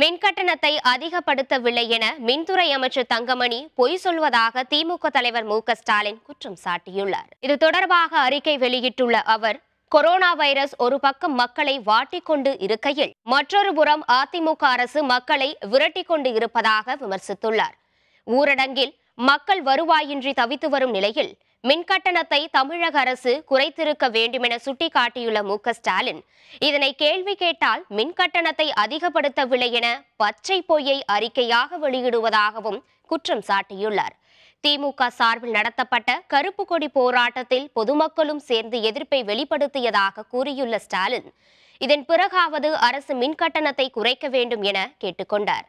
மின்கட்டணத்தை அதிகப்படுத்தவில்லை என மின்துறை அமைச்சர் தங்கமணி பொய் சொல்வதாக திமுக தலைவர் மு ஸ்டாலின் குற்றம் சாட்டியுள்ளார் இது தொடர்பாக அறிக்கை வெளியிட்டுள்ள அவர் கொரோனா வைரஸ் ஒரு பக்கம் மக்களை வாட்டிக்கொண்டு இருக்கையில் மற்றொரு புறம் அதிமுக அரசு மக்களை விரட்டிக்கொண்டு இருப்பதாக விமர்சித்துள்ளார் ஊரடங்கில் மக்கள் வருவாயின்றி தவித்து வரும் நிலையில் மின்கட்டணத்தை தமிழக அரசு குறைத்திருக்க வேண்டுமென சுட்டிக்காட்டியுள்ள மு ஸ்டாலின் இதனை கேள்வி கேட்டால் மின்கட்டணத்தை அதிகப்படுத்தவில்லை என பச்சை பொய்யை அறிக்கையாக வெளியிடுவதாகவும் குற்றம் சாட்டியுள்ளார் திமுக சார்பில் நடத்தப்பட்ட கருப்பு கொடி போராட்டத்தில் பொதுமக்களும் சேர்ந்து எதிர்ப்பை வெளிப்படுத்தியதாக கூறியுள்ள ஸ்டாலின் இதன் பிறகாவது அரசு மின்கட்டணத்தை குறைக்க வேண்டும் என கேட்டுக்கொண்டார்